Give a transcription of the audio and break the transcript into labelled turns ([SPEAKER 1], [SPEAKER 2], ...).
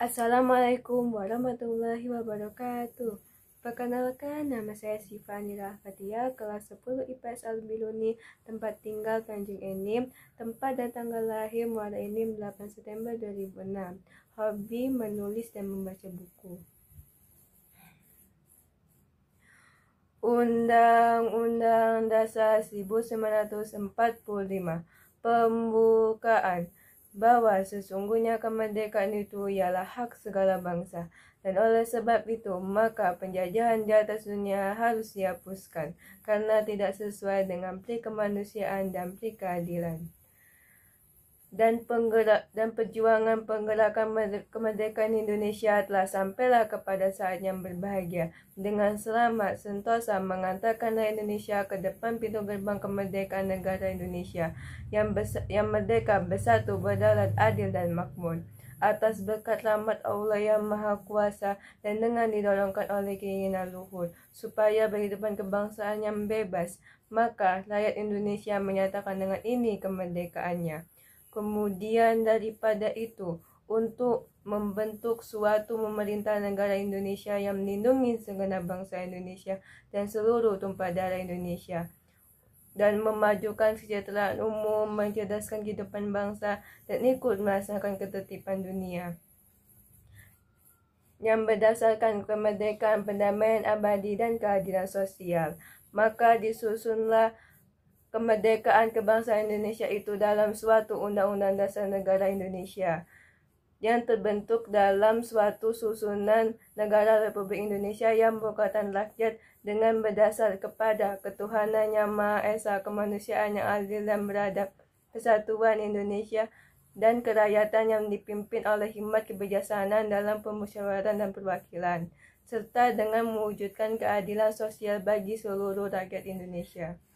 [SPEAKER 1] Assalamualaikum warahmatullahi wabarakatuh. Perkenalkan, nama saya Sifani Rahfatia, kelas 10 IPS Albiluni, tempat tinggal Tanjung Enim, tempat dan tanggal lahir Muara Enim 8 September 2006. Hobi menulis dan membaca buku. Undang-Undang Dasar 1945 Pembukaan bahwa sesungguhnya kemerdekaan itu ialah hak segala bangsa, dan oleh sebab itu maka penjajahan di atas dunia harus dihapuskan karena tidak sesuai dengan pri kemanusiaan dan pri keadilan dan penggerak dan perjuangan penggerakan kemerdekaan Indonesia telah sampailah kepada saat yang berbahagia. Dengan selamat sentosa mengantarkanlah Indonesia ke depan pintu gerbang kemerdekaan negara Indonesia yang besa, yang merdeka, bersatu, berdaulat, adil dan makmur. Atas berkat rahmat Allah yang Maha Kuasa dan dengan didorongkan oleh keinginan luhur supaya kehidupan kebangsaan yang bebas, maka rakyat Indonesia menyatakan dengan ini kemerdekaannya. Kemudian daripada itu, untuk membentuk suatu pemerintah negara Indonesia yang melindungi segenap bangsa Indonesia dan seluruh tumpah darah Indonesia dan memajukan kesejahteraan umum, mencerdaskan kehidupan bangsa dan ikut merasakan ketertiban dunia yang berdasarkan kemerdekaan, pendamaian abadi dan keadilan sosial. Maka disusunlah kemerdekaan kebangsaan Indonesia itu dalam suatu Undang-Undang Dasar Negara Indonesia yang terbentuk dalam suatu susunan negara Republik Indonesia yang merupakan rakyat dengan berdasar kepada ketuhanan yang Maha Esa, kemanusiaan yang adil dan beradab, kesatuan Indonesia, dan kerakyatan yang dipimpin oleh hikmat kebijaksanaan dalam pemusyawaratan dan perwakilan, serta dengan mewujudkan keadilan sosial bagi seluruh rakyat Indonesia.